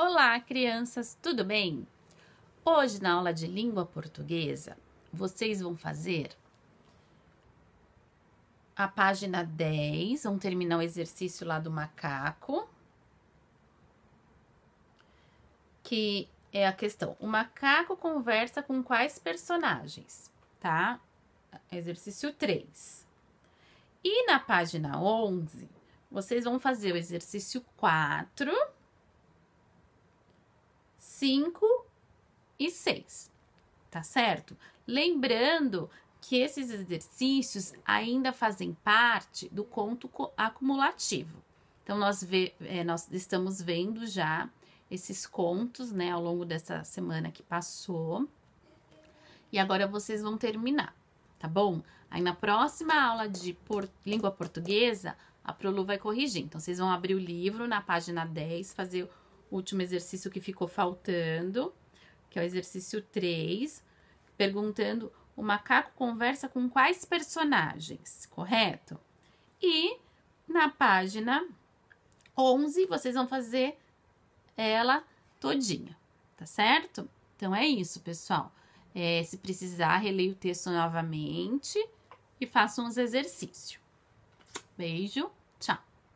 Olá, crianças, tudo bem? Hoje, na aula de língua portuguesa, vocês vão fazer a página 10, vão terminar o exercício lá do macaco, que é a questão: o macaco conversa com quais personagens? Tá? Exercício 3. E na página 11, vocês vão fazer o exercício 4 5 e 6, tá certo? Lembrando que esses exercícios ainda fazem parte do conto acumulativo. Então, nós, vê, é, nós estamos vendo já esses contos, né, ao longo dessa semana que passou. E agora vocês vão terminar, tá bom? Aí na próxima aula de por... língua portuguesa, a Prolu vai corrigir. Então, vocês vão abrir o livro na página 10, fazer último exercício que ficou faltando, que é o exercício 3, perguntando: o macaco conversa com quais personagens, correto? E na página 11 vocês vão fazer ela todinha, tá certo? Então é isso, pessoal. É, se precisar, releia o texto novamente e faça uns exercícios. Beijo, tchau!